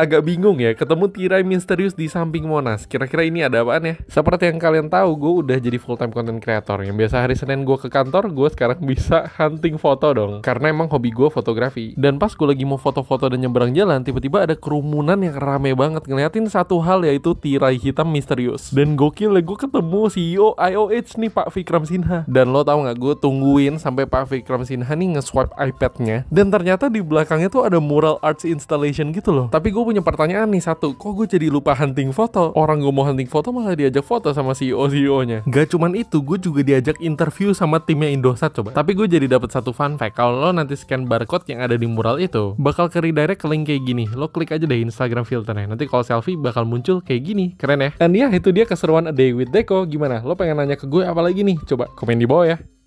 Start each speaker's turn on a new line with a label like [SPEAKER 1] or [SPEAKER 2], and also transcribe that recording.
[SPEAKER 1] agak bingung ya ketemu tirai misterius di samping Monas. Kira-kira ini ada apaan ya? Seperti yang kalian tahu, gue udah jadi full time content creator. Yang biasa hari Senin gue ke kantor, gue sekarang bisa hunting foto dong. Karena emang hobi gue fotografi. Dan pas gue lagi mau foto-foto dan nyebrang jalan, tiba-tiba ada kerumunan yang rame banget ngeliatin satu hal yaitu tirai hitam misterius. Dan gokil ya, gue ketemu CEO IOH nih Pak Vikram Sinha. Dan lo tau nggak gue tungguin sampai Pak Vikram Sinha nih nge-swipe iPadnya. Dan ternyata di belakangnya tuh ada mural arts installation gitu loh. Tapi gue punya pertanyaan nih satu, kok gue jadi lupa hunting foto? Orang gue mau hunting foto malah diajak foto sama CEO-CEO-nya. Gak cuman itu, gue juga diajak interview sama timnya Indosat coba. Tapi gue jadi dapat satu fun fact, kalau lo nanti scan barcode yang ada di mural itu, bakal ke redirect ke link kayak gini. Lo klik aja deh Instagram filternya, nanti kalau selfie bakal muncul kayak gini. Keren ya? Dan ya, itu dia keseruan A Day with Deco. Gimana? Lo pengen nanya ke gue apa lagi nih? Coba komen di bawah ya.